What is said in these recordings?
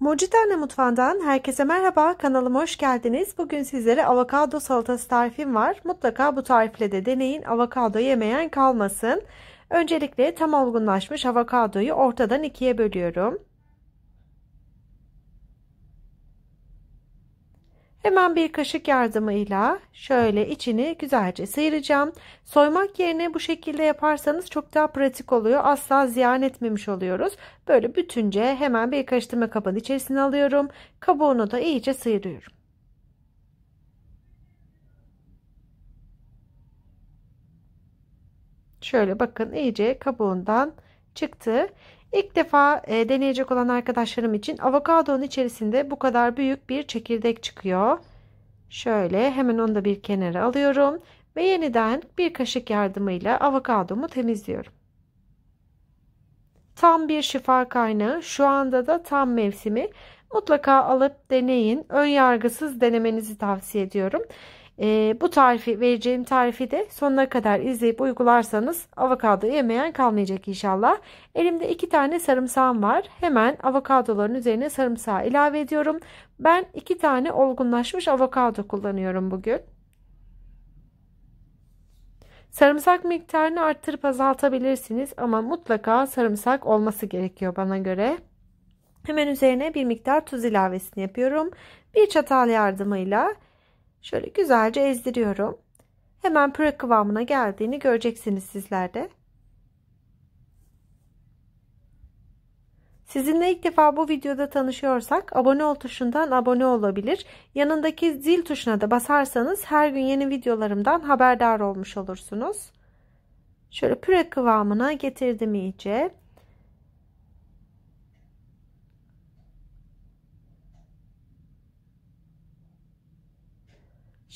Mucitane Mutfağı'ndan herkese merhaba. Kanalıma hoş geldiniz. Bugün sizlere avokado salatası tarifim var. Mutlaka bu tarifle de deneyin. Avokado yemeyen kalmasın. Öncelikle tam olgunlaşmış avokadoyu ortadan ikiye bölüyorum. Hemen bir kaşık yardımıyla şöyle içini güzelce sıyıracağım. Soymak yerine bu şekilde yaparsanız çok daha pratik oluyor. Asla ziyan etmemiş oluyoruz. Böyle bütünce hemen bir karıştırma kabının içerisine alıyorum. Kabuğunu da iyice sıyırıyorum. Şöyle bakın iyice kabuğundan çıktı. İlk defa e, deneyecek olan arkadaşlarım için avokadonun içerisinde bu kadar büyük bir çekirdek çıkıyor. Şöyle hemen onu da bir kenara alıyorum ve yeniden bir kaşık yardımıyla avokadomu temizliyorum. Tam bir şifa kaynağı şu anda da tam mevsimi mutlaka alıp deneyin. Ön yargısız denemenizi tavsiye ediyorum. E, bu tarifi vereceğim tarifi de sonuna kadar izleyip uygularsanız avokado yemeyen kalmayacak inşallah. Elimde iki tane sarımsağım var. Hemen avokadoların üzerine sarımsağı ilave ediyorum. Ben iki tane olgunlaşmış avokado kullanıyorum bugün. Sarımsak miktarını arttırıp azaltabilirsiniz ama mutlaka sarımsak olması gerekiyor bana göre. Hemen üzerine bir miktar tuz ilavesini yapıyorum. Bir çatal yardımıyla Şöyle güzelce ezdiriyorum. Hemen püre kıvamına geldiğini göreceksiniz sizlerde. Sizinle ilk defa bu videoda tanışıyorsak abone ol tuşundan abone olabilir. Yanındaki zil tuşuna da basarsanız her gün yeni videolarımdan haberdar olmuş olursunuz. Şöyle püre kıvamına getirdim iyice.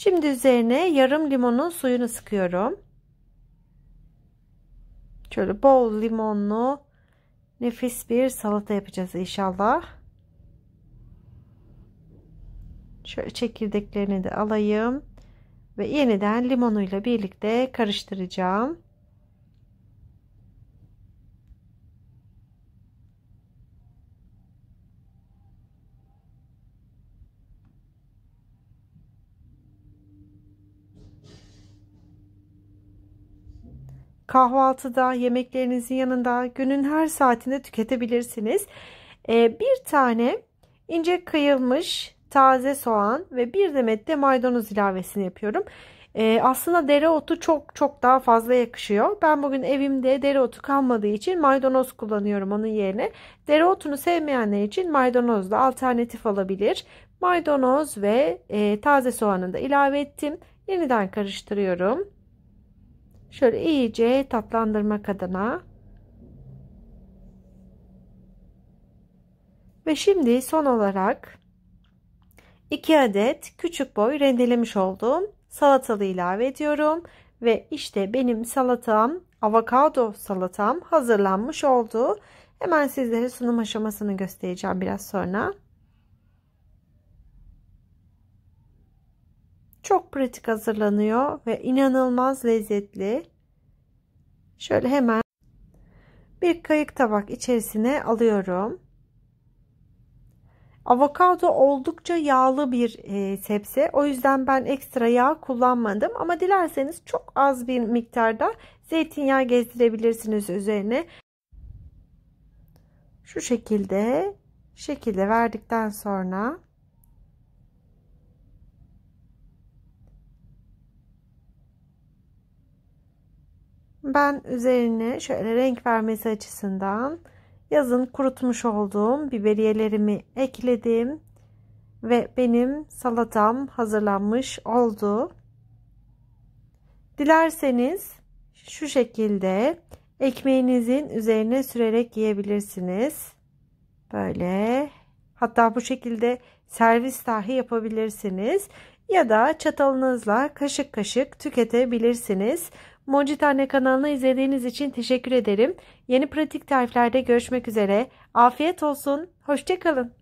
Şimdi üzerine yarım limonun suyunu sıkıyorum. Şöyle bol limonlu nefis bir salata yapacağız inşallah. Şöyle çekirdeklerini de alayım ve yeniden limonuyla birlikte karıştıracağım. kahvaltıda, yemeklerinizin yanında, günün her saatinde tüketebilirsiniz. Ee, bir tane ince kıyılmış taze soğan ve bir demet de maydanoz ilavesini yapıyorum. Ee, aslında dereotu çok çok daha fazla yakışıyor. Ben bugün evimde dereotu kalmadığı için maydanoz kullanıyorum onun yerine. Dereotunu sevmeyenler için maydanoz da alternatif olabilir. Maydanoz ve e, taze soğanı da ilave ettim. Yeniden karıştırıyorum. Şöyle iyice tatlandırmak adına. Ve şimdi son olarak 2 adet küçük boy rendelemiş olduğum salatalı ilave ediyorum. Ve işte benim salatam avokado salatam hazırlanmış oldu. Hemen sizlere sunum aşamasını göstereceğim biraz sonra. Çok pratik hazırlanıyor ve inanılmaz lezzetli. Şöyle hemen bir kayık tabak içerisine alıyorum. Avokado oldukça yağlı bir e, sebze. O yüzden ben ekstra yağ kullanmadım. Ama dilerseniz çok az bir miktarda zeytinyağı gezdirebilirsiniz üzerine. Şu şekilde şekilde verdikten sonra Ben üzerine şöyle renk vermesi açısından yazın kurutmuş olduğum biberiyelerimi ekledim ve benim salatam hazırlanmış oldu. Dilerseniz şu şekilde ekmeğinizin üzerine sürerek yiyebilirsiniz. Böyle hatta bu şekilde servis dahi yapabilirsiniz ya da çatalınızla kaşık kaşık tüketebilirsiniz. Mucit Anne kanalını izlediğiniz için teşekkür ederim. Yeni pratik tariflerde görüşmek üzere. Afiyet olsun. Hoşçakalın.